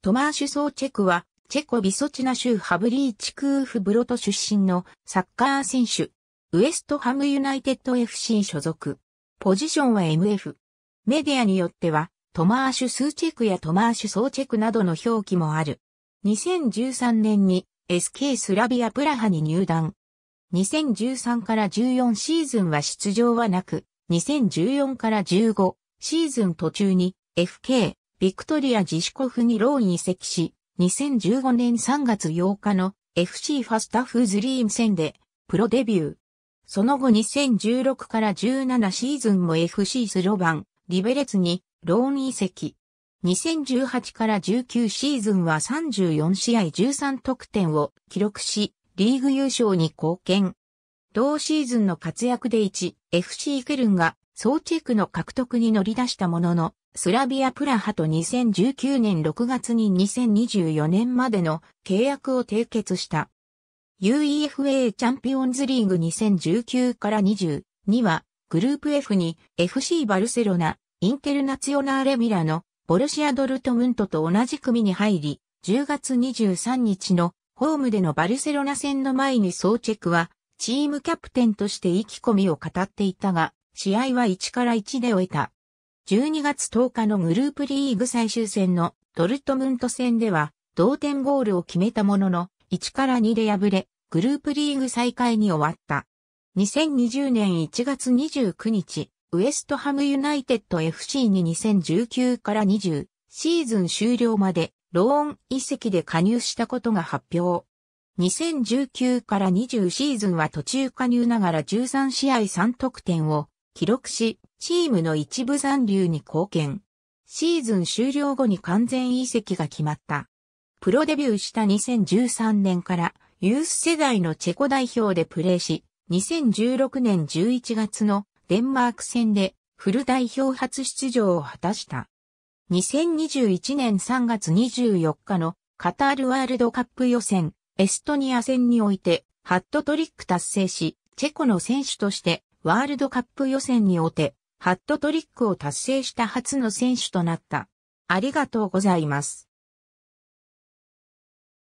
トマーシュ・ソーチェクは、チェコ・ビソチナ州ハブリーチクーフ・ブロト出身のサッカー選手。ウエストハムユナイテッド FC 所属。ポジションは MF。メディアによっては、トマーシュ・スーチェクやトマーシュ・ソーチェクなどの表記もある。2013年に SK スラビア・プラハに入団。2013から14シーズンは出場はなく、2014から15シーズン途中に FK ビクトリアジシコフにローン移籍し、2015年3月8日の FC ファスタフーズリーム戦でプロデビュー。その後2016から17シーズンも FC スロバン、リベレツにローン移籍。2018から19シーズンは34試合13得点を記録し、リーグ優勝に貢献。同シーズンの活躍で1、FC ケルンが総ックの獲得に乗り出したものの、スラビアプラハと2019年6月に2024年までの契約を締結した。UEFA チャンピオンズリーグ2019から20には、グループ F に FC バルセロナ、インテルナツヨナーレミラのボルシアドルトムントと同じ組に入り、10月23日のホームでのバルセロナ戦の前に総チェックは、チームキャプテンとして意気込みを語っていたが、試合は1から1で終えた。12月10日のグループリーグ最終戦のドルトムント戦では同点ゴールを決めたものの1から2で敗れグループリーグ再開に終わった。2020年1月29日、ウエストハムユナイテッド FC に2019から20シーズン終了までローン遺跡で加入したことが発表。2019から20シーズンは途中加入ながら13試合3得点を記録し、チームの一部残留に貢献。シーズン終了後に完全移籍が決まった。プロデビューした2013年からユース世代のチェコ代表でプレーし、2016年11月のデンマーク戦でフル代表初出場を果たした。2021年3月24日のカタールワールドカップ予選エストニア戦においてハットトリック達成し、チェコの選手としてワールドカップ予選におて、ハットトリックを達成した初の選手となった。ありがとうございます。